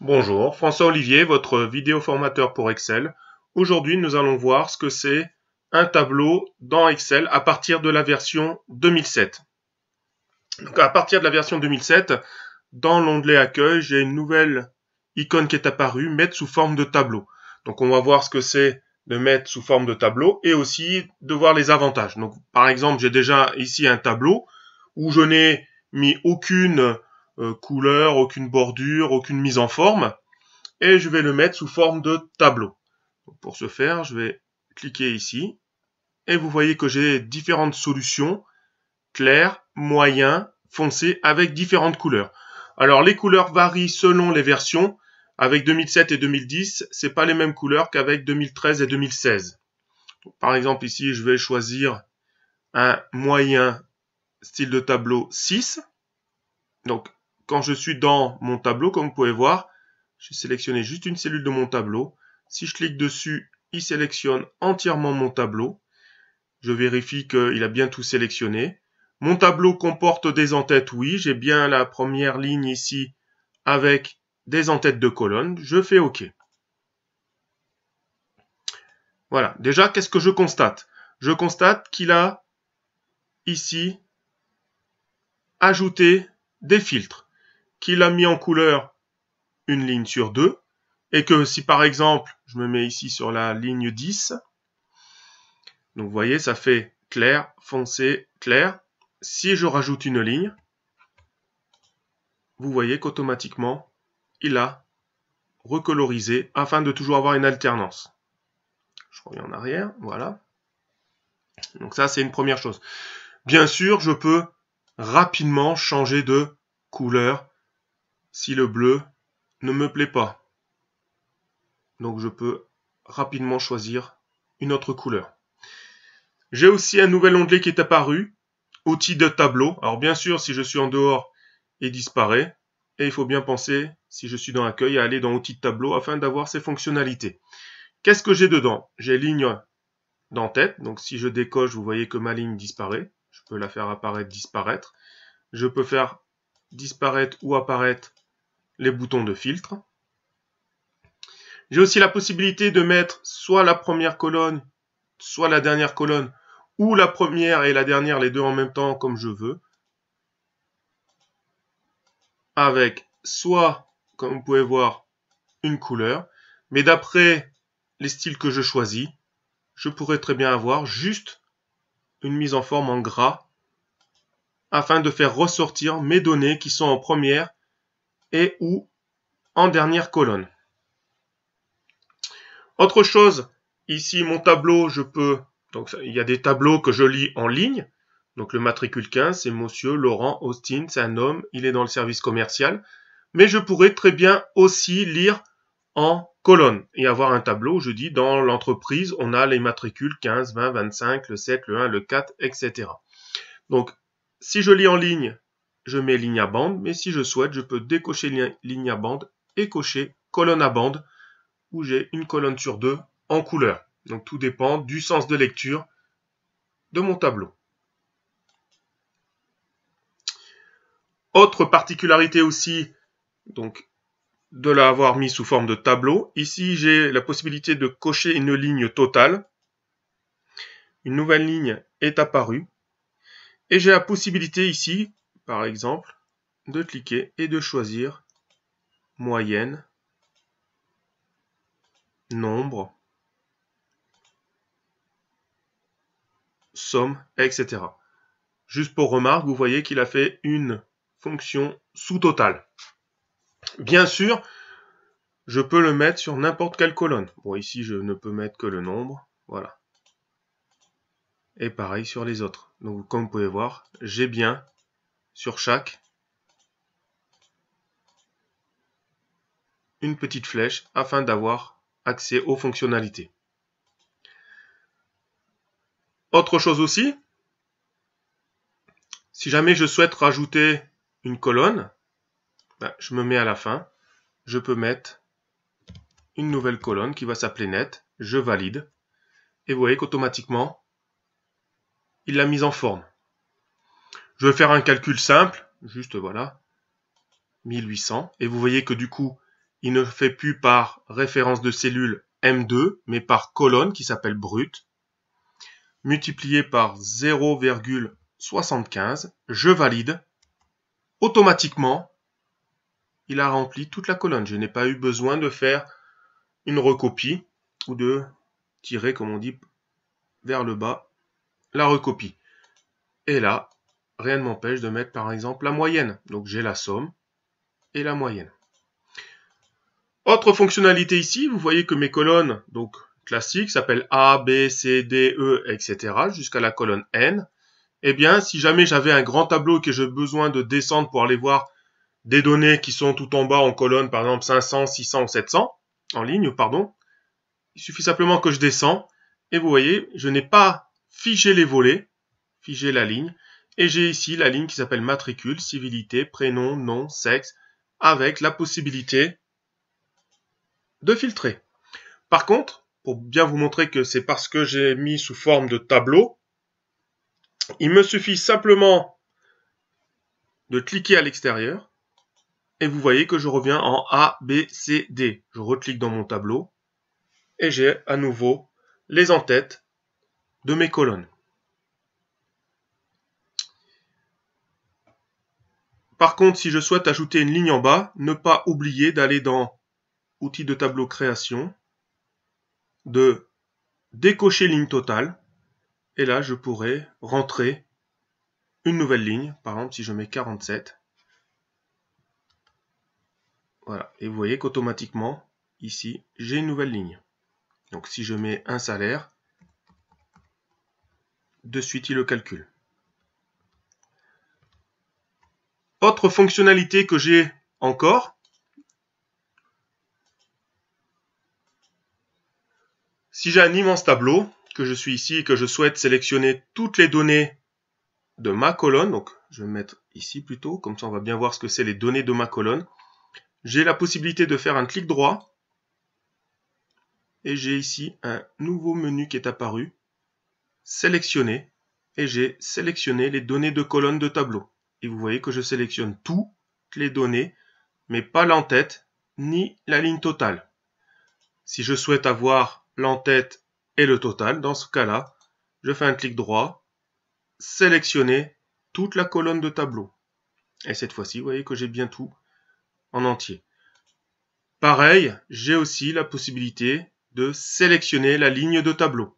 Bonjour, François Olivier, votre vidéo formateur pour Excel. Aujourd'hui, nous allons voir ce que c'est un tableau dans Excel à partir de la version 2007. Donc à partir de la version 2007, dans l'onglet accueil, j'ai une nouvelle icône qui est apparue, mettre sous forme de tableau. Donc on va voir ce que c'est de mettre sous forme de tableau et aussi de voir les avantages. Donc par exemple, j'ai déjà ici un tableau où je n'ai mis aucune euh, couleur, aucune bordure, aucune mise en forme. Et je vais le mettre sous forme de tableau. pour ce faire, je vais cliquer ici. Et vous voyez que j'ai différentes solutions. Clair, moyen, foncé, avec différentes couleurs. Alors les couleurs varient selon les versions. Avec 2007 et 2010, c'est pas les mêmes couleurs qu'avec 2013 et 2016. par exemple ici, je vais choisir un moyen style de tableau 6. Donc quand je suis dans mon tableau, comme vous pouvez voir, j'ai sélectionné juste une cellule de mon tableau. Si je clique dessus, il sélectionne entièrement mon tableau. Je vérifie qu'il a bien tout sélectionné. Mon tableau comporte des entêtes, oui, j'ai bien la première ligne ici avec des entêtes de colonnes. Je fais OK. Voilà, déjà, qu'est-ce que je constate Je constate qu'il a ici ajouté des filtres qu'il a mis en couleur une ligne sur deux, et que si par exemple je me mets ici sur la ligne 10, donc vous voyez ça fait clair, foncé, clair, si je rajoute une ligne, vous voyez qu'automatiquement il a recolorisé afin de toujours avoir une alternance. Je reviens en arrière, voilà. Donc ça c'est une première chose. Bien sûr, je peux rapidement changer de couleur si le bleu ne me plaît pas. Donc je peux rapidement choisir une autre couleur. J'ai aussi un nouvel onglet qui est apparu, outils de tableau. Alors bien sûr, si je suis en dehors, il disparaît. Et il faut bien penser, si je suis dans accueil, à aller dans outils de tableau afin d'avoir ces fonctionnalités. Qu'est-ce que j'ai dedans J'ai ligne tête. Donc si je décoche, vous voyez que ma ligne disparaît. Je peux la faire apparaître, disparaître. Je peux faire disparaître ou apparaître boutons de filtre. J'ai aussi la possibilité de mettre soit la première colonne, soit la dernière colonne, ou la première et la dernière, les deux en même temps, comme je veux. Avec soit, comme vous pouvez voir, une couleur, mais d'après les styles que je choisis, je pourrais très bien avoir juste une mise en forme en gras afin de faire ressortir mes données qui sont en première et ou en dernière colonne. Autre chose, ici mon tableau, je peux, donc il y a des tableaux que je lis en ligne. Donc le matricule 15, c'est Monsieur Laurent Austin, c'est un homme, il est dans le service commercial. Mais je pourrais très bien aussi lire en colonne et avoir un tableau où je dis dans l'entreprise, on a les matricules 15, 20, 25, le 7, le 1, le 4, etc. Donc si je lis en ligne, je mets ligne à bande, mais si je souhaite, je peux décocher ligne à bande et cocher colonne à bande, où j'ai une colonne sur deux en couleur. Donc tout dépend du sens de lecture de mon tableau. Autre particularité aussi, donc de l'avoir mis sous forme de tableau. Ici, j'ai la possibilité de cocher une ligne totale. Une nouvelle ligne est apparue. Et j'ai la possibilité ici par exemple, de cliquer et de choisir moyenne, nombre, somme, etc. Juste pour remarque, vous voyez qu'il a fait une fonction sous-totale. Bien sûr, je peux le mettre sur n'importe quelle colonne. Bon, ici, je ne peux mettre que le nombre. Voilà. Et pareil sur les autres. Donc, comme vous pouvez voir, j'ai bien sur chaque une petite flèche afin d'avoir accès aux fonctionnalités. Autre chose aussi, si jamais je souhaite rajouter une colonne, ben, je me mets à la fin, je peux mettre une nouvelle colonne qui va s'appeler net, je valide, et vous voyez qu'automatiquement, il l'a mise en forme. Je vais faire un calcul simple, juste voilà, 1800. Et vous voyez que du coup, il ne fait plus par référence de cellule M2, mais par colonne qui s'appelle brut, multiplié par 0,75. Je valide. Automatiquement, il a rempli toute la colonne. Je n'ai pas eu besoin de faire une recopie ou de tirer, comme on dit, vers le bas la recopie. Et là, rien ne m'empêche de mettre par exemple la moyenne. Donc j'ai la somme et la moyenne. Autre fonctionnalité ici, vous voyez que mes colonnes donc classiques s'appellent A, B, C, D, E, etc. jusqu'à la colonne N. Eh bien, si jamais j'avais un grand tableau et que j'ai besoin de descendre pour aller voir des données qui sont tout en bas en colonne, par exemple 500, 600 ou 700, en ligne, pardon, il suffit simplement que je descends et vous voyez, je n'ai pas figé les volets, figé la ligne, et j'ai ici la ligne qui s'appelle matricule, civilité, prénom, nom, sexe, avec la possibilité de filtrer. Par contre, pour bien vous montrer que c'est parce que j'ai mis sous forme de tableau, il me suffit simplement de cliquer à l'extérieur et vous voyez que je reviens en A, B, C, D. Je reclique dans mon tableau et j'ai à nouveau les entêtes de mes colonnes. Par contre, si je souhaite ajouter une ligne en bas, ne pas oublier d'aller dans Outils de tableau création, de décocher ligne totale, et là je pourrais rentrer une nouvelle ligne, par exemple si je mets 47. Voilà, et vous voyez qu'automatiquement, ici, j'ai une nouvelle ligne. Donc si je mets un salaire, de suite il le calcule. Autre fonctionnalité que j'ai encore, si j'ai un immense tableau, que je suis ici et que je souhaite sélectionner toutes les données de ma colonne, donc je vais mettre ici plutôt, comme ça on va bien voir ce que c'est les données de ma colonne, j'ai la possibilité de faire un clic droit, et j'ai ici un nouveau menu qui est apparu, sélectionner, et j'ai sélectionné les données de colonne de tableau et vous voyez que je sélectionne toutes les données, mais pas l'entête ni la ligne totale. Si je souhaite avoir l'entête et le total, dans ce cas-là, je fais un clic droit, sélectionner toute la colonne de tableau. Et cette fois-ci, vous voyez que j'ai bien tout en entier. Pareil, j'ai aussi la possibilité de sélectionner la ligne de tableau.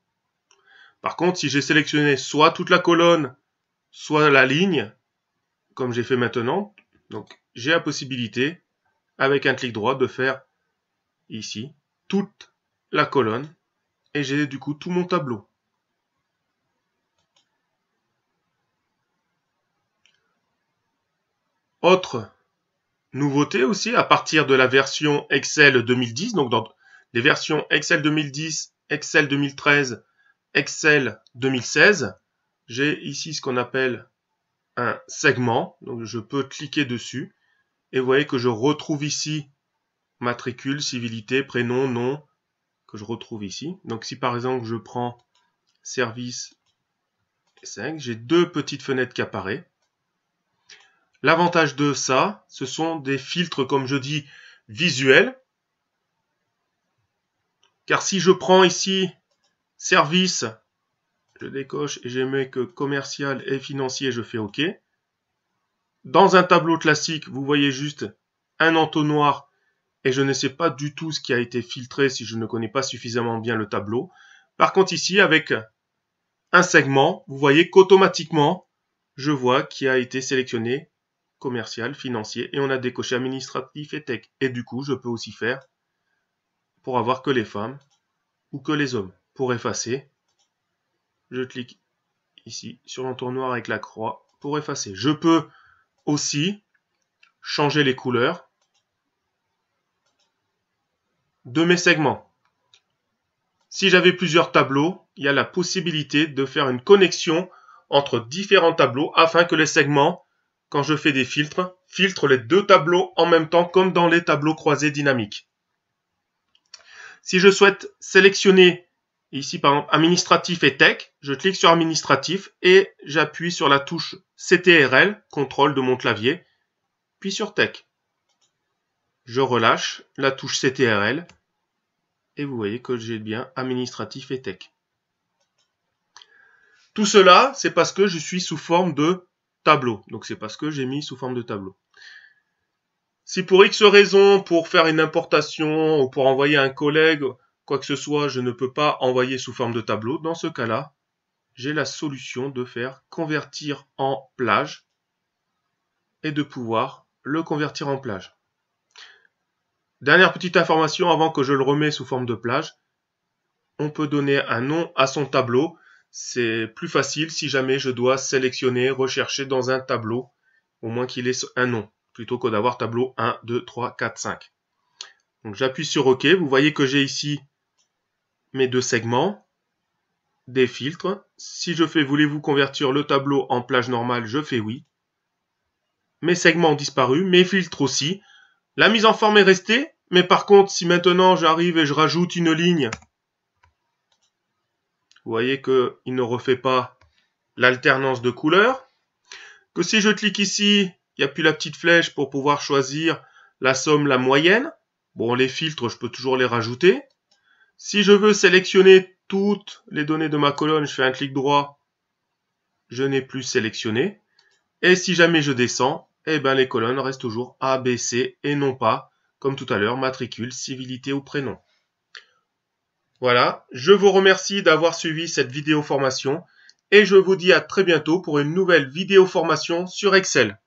Par contre, si j'ai sélectionné soit toute la colonne, soit la ligne, comme j'ai fait maintenant. Donc, j'ai la possibilité, avec un clic droit, de faire ici toute la colonne et j'ai du coup tout mon tableau. Autre nouveauté aussi, à partir de la version Excel 2010, donc dans les versions Excel 2010, Excel 2013, Excel 2016, j'ai ici ce qu'on appelle un segment. Donc je peux cliquer dessus et vous voyez que je retrouve ici matricule, civilité, prénom, nom, que je retrouve ici. Donc si par exemple je prends service 5 j'ai deux petites fenêtres qui apparaissent. L'avantage de ça, ce sont des filtres, comme je dis, visuels. Car si je prends ici service je décoche et je mets que commercial et financier, je fais OK. Dans un tableau classique, vous voyez juste un entonnoir et je ne sais pas du tout ce qui a été filtré si je ne connais pas suffisamment bien le tableau. Par contre ici, avec un segment, vous voyez qu'automatiquement, je vois qui a été sélectionné commercial, financier, et on a décoché administratif et tech. Et du coup, je peux aussi faire pour avoir que les femmes ou que les hommes, pour effacer je clique ici sur noir avec la croix pour effacer. Je peux aussi changer les couleurs de mes segments. Si j'avais plusieurs tableaux, il y a la possibilité de faire une connexion entre différents tableaux afin que les segments, quand je fais des filtres, filtrent les deux tableaux en même temps comme dans les tableaux croisés dynamiques. Si je souhaite sélectionner Ici, par exemple, administratif et tech. Je clique sur administratif et j'appuie sur la touche CTRL, contrôle de mon clavier, puis sur tech. Je relâche la touche CTRL et vous voyez que j'ai bien administratif et tech. Tout cela, c'est parce que je suis sous forme de tableau. Donc c'est parce que j'ai mis sous forme de tableau. Si pour X raison, pour faire une importation ou pour envoyer un collègue quoi que ce soit, je ne peux pas envoyer sous forme de tableau. Dans ce cas-là, j'ai la solution de faire convertir en plage et de pouvoir le convertir en plage. Dernière petite information avant que je le remets sous forme de plage. On peut donner un nom à son tableau. C'est plus facile si jamais je dois sélectionner, rechercher dans un tableau, au moins qu'il ait un nom, plutôt que d'avoir tableau 1, 2, 3, 4, 5. Donc j'appuie sur OK. Vous voyez que j'ai ici mes deux segments, des filtres. Si je fais voulez-vous convertir le tableau en plage normale, je fais oui. Mes segments ont disparu, mes filtres aussi. La mise en forme est restée, mais par contre, si maintenant j'arrive et je rajoute une ligne, vous voyez qu'il ne refait pas l'alternance de couleurs. Que si je clique ici, il n'y a plus la petite flèche pour pouvoir choisir la somme, la moyenne. Bon, les filtres, je peux toujours les rajouter. Si je veux sélectionner toutes les données de ma colonne, je fais un clic droit, je n'ai plus sélectionné. Et si jamais je descends, eh ben les colonnes restent toujours A, B, C et non pas, comme tout à l'heure, matricule, civilité ou prénom. Voilà, je vous remercie d'avoir suivi cette vidéo formation et je vous dis à très bientôt pour une nouvelle vidéo formation sur Excel.